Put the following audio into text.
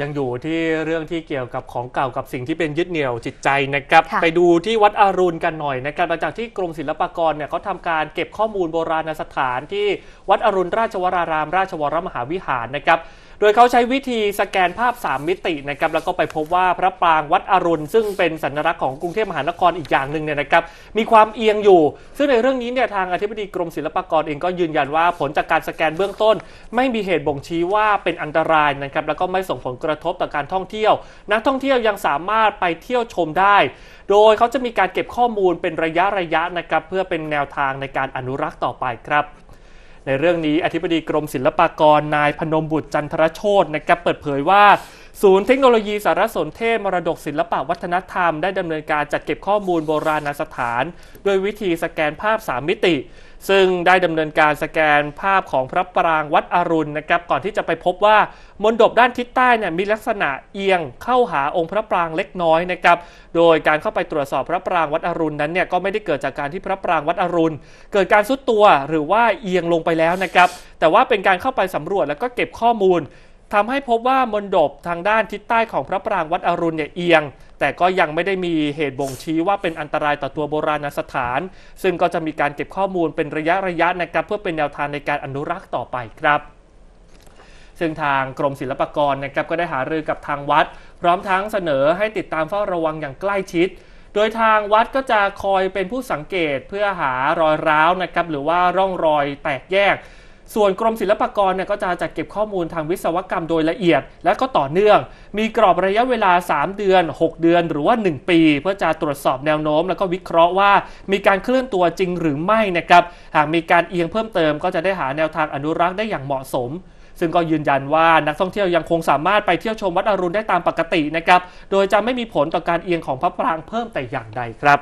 ยังอยู่ที่เรื่องที่เกี่ยวกับของเก่ากับสิ่งที่เป็นยึดเหนี่ยวจิตใจนะครับไปดูที่วัดอรุณกันหน่อยนะครับหลังจากที่กรมศิลปากรเนี่ยเขาทำการเก็บข้อมูลโบราณสถานที่วัดอรุณราชวราราม ราชวรมหาวิหารนะครับโดยเขาใช้วิธีสแกนภาพ 3 มิตินะครับ แล้วก็ไปพบว่าพระปรางวัดอรุณซึ่งเป็นสัญลักษณ์ของกรุงเทพมหานครอีกอย่างหนึ่งเนี่ยนะครับมีความเอียงอยู่ ซึ่งในเรื่องนี้เนี่ยทางอธิบดีกรมศิลปากรเองก็ยืนยันว่าผลจากการสแกนเบื้องต้น ไม่มีเหตุบ่งชี้ว่าเป็นอันตรายนะครับแล้วก็ไม่ส่งผลกระทบต่อการท่องเที่ยว นักท่องเที่ยวยังสามารถไปเที่ยวชมได้ โดยเขาจะมีการเก็บข้อมูลเป็นระยะระยะนะครับเพื่อเป็นแนวทางในการอนุรักษ์ต่อไปครับ ในเรื่องนี้อธิบดีกรมศิลปากรนายพนมบุตรจันทรโชตนะครับเปิดเผยว่าศูนย์เทคโนโลยีสารสนเทศมรดกศิลปวัฒนธรรมได้ดำเนินการจัดเก็บข้อมูลโบราณสถานโดวยวิธีสแกนภาพ 3 มิติ ซึ่งได้ดำเนินการสแกนภาพของพระปรางวัดอรุณนะครับก่อนที่จะไปพบว่ามณฑปด้านทิศใต้เนี่ยมีลักษณะเอียงเข้าหาองค์พระปรางเล็กน้อยนะครับโดยการเข้าไปตรวจสอบพระปรางวัดอรุณนั้นเนี่ยก็ไม่ได้เกิดจากการที่พระปรางวัดอรุณเกิดการซุดตัวหรือว่าเอียงลงไปแล้วนะครับแต่ว่าเป็นการเข้าไปสำรวจแล้วก็เก็บข้อมูลทำให้พบว่ามณฑปทางด้านทิศใต้ของพระปรางวัดอรุณเนี่ยเอียง แต่ก็ยังไม่ได้มีเหตุบ่งชี้ว่าเป็นอันตรายต่อตัวโบราณสถาน ซึ่งก็จะมีการเก็บข้อมูลเป็นระยะระยะนะครับ เพื่อเป็นแนวทางในการอนุรักษ์ต่อไปครับ ซึ่งทางกรมศิลปากรนะครับก็ได้หารือกับทางวัด พร้อมทั้งเสนอให้ติดตามเฝ้าระวังอย่างใกล้ชิด โดยทางวัดก็จะคอยเป็นผู้สังเกตเพื่อหารอยร้าวนะครับหรือว่าร่องรอยแตกแยกส่วนกรมศิลปากรเนี่ยก็จะจัดเก็บข้อมูลทางวิศวกรรมโดยละเอียด และก็ต่อเนื่อง มีกรอบระยะเวลา 3 เดือน 6 เดือนหรือว่า 1 ปี เพื่อจะตรวจสอบแนวโน้ม แล้วก็วิเคราะห์ว่า มีการเคลื่อนตัวจริงหรือไม่นะครับหากมีการเอียงเพิ่มเติมก็จะได้หาแนวทางอนุรักษ์ได้อย่างเหมาะสม ซึ่งก็ยืนยันว่า นักท่องเที่ยวยังคงสามารถไปเที่ยวชมวัดอรุณได้ตามปกตินะครับโดยจะไม่มีผลต่อการเอียงของพระปรางเพิ่มแต่อย่างใดครับ